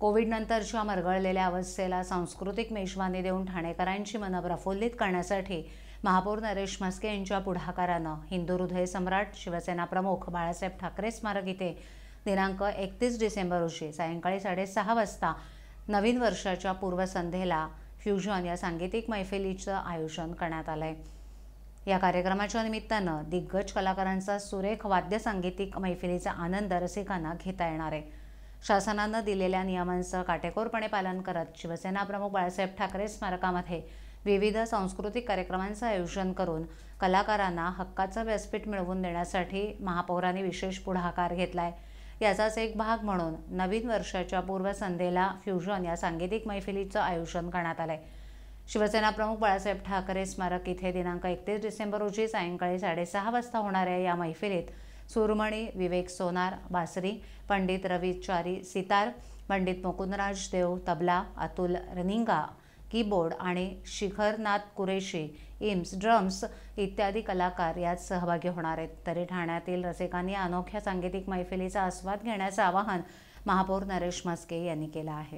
कोविडनंतरच्या मरगळलेल्या अवस्थेला सांस्कृतिक मेजवानी देऊन ठाणेकरांची मनं प्रफुल्लित करण्यासाठी महापौर नरेश म्हस्के यांच्या पुढाकारानं हिंदू हृदय सम्राट शिवसेना प्रमुख बाळासाहेब ठाकरे स्मारक इथे दिनांक एकतीस डिसेंबर रोजी सायंकाळी साडेसहा वाजता नवीन वर्षाच्या पूर्वसंध्येला फ्युजन या सांगीतिक मैफिलीचं आयोजन करण्यात आलंय या कार्यक्रमाच्या निमित्तानं दिग्गज कलाकारांचा सुरेख वाद्य सांगीतिक मैफिलीचा आनंद रसिकांना घेता येणार आहे शासनानं दिलेल्या नियमांचं काटेकोरपणे पालन करत शिवसेना प्रमुख बाळासाहेब ठाकरे स्मारकामध्ये विविध सांस्कृतिक कार्यक्रमांचं आयोजन करून कलाकारांना हक्काचं व्यासपीठ मिळवून देण्यासाठी महापौरांनी विशेष पुढाकार घेतलाय याचाच एक भाग म्हणून नवीन वर्षाच्या पूर्वसंध्येला फ्युजन या सांगीतिक मैफिलीचं आयोजन करण्यात आलंय शिवसेना प्रमुख बाळासाहेब ठाकरे स्मारक इथे दिनांक एकतीस डिसेंबर रोजी सायंकाळी साडेसहा वाजता होणाऱ्या या मैफिलीत सुरमणी विवेक सोनार बासरी पंडित रविचारी सितार पंडित मुकुंदराज देव तबला अतुल रनिंगा कीबोर्ड आणि शिखरनाथ कुरेशी इम्स ड्रम्स इत्यादी कलाकार यात सहभागी होणार आहेत तरी ठाण्यातील रसिकांनी अनोख्या सांगीतिक मैफिलीचा आस्वाद घेण्याचं आवाहन महापौर नरेश म्हस्के यांनी केलं आहे